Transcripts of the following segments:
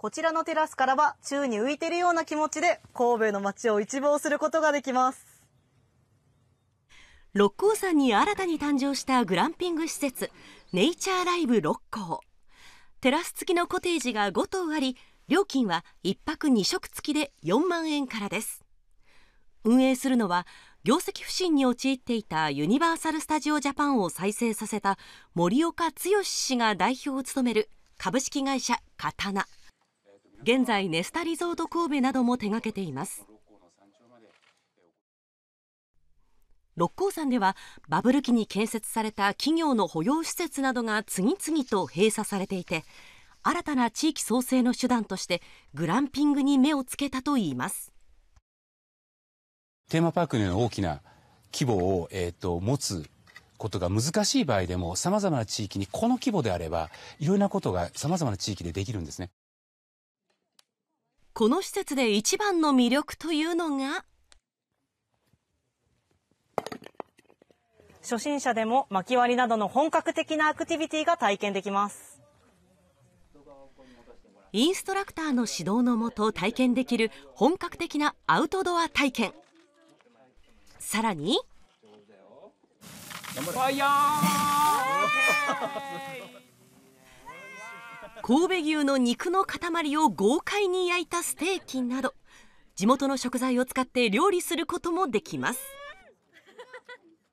こちらのテラスからは宙に浮いているような気持ちで神戸の街を一望することができます。六甲山に新たに誕生したグランピング施設ネイチャーライブ六甲テラス付きのコテージが5棟あり料金は1泊2食付きで4万円からです運営するのは業績不振に陥っていたユニバーサル・スタジオ・ジャパンを再生させた森岡剛氏が代表を務める株式会社刀現在ネスタリゾート神戸なども手掛けています六甲山ではバブル期に建設された企業の保養施設などが次々と閉鎖されていて新たな地域創生の手段としてグランピングに目をつけたといいますテーマパークのような大きな規模を、えーと、持つことが難しい場合でもさまざまな地域にこの規模であればいろいろなことがさまざまな地域でできるんですね。この施設で一番の魅力というのが初心者でも薪割りなどの本格的なアクティビティが体験できますインストラクターの指導のもと体験できる本格的なアウトドア体験さらにファイヤー神戸牛の肉の塊を豪快に焼いたステーキなど地元の食材を使って料理することもできます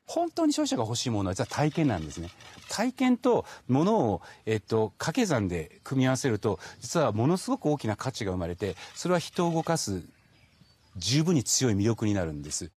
本当に消費者が欲しいものは実は体験なんですね体験とものを、えっと、掛け算で組み合わせると実はものすごく大きな価値が生まれてそれは人を動かす十分に強い魅力になるんです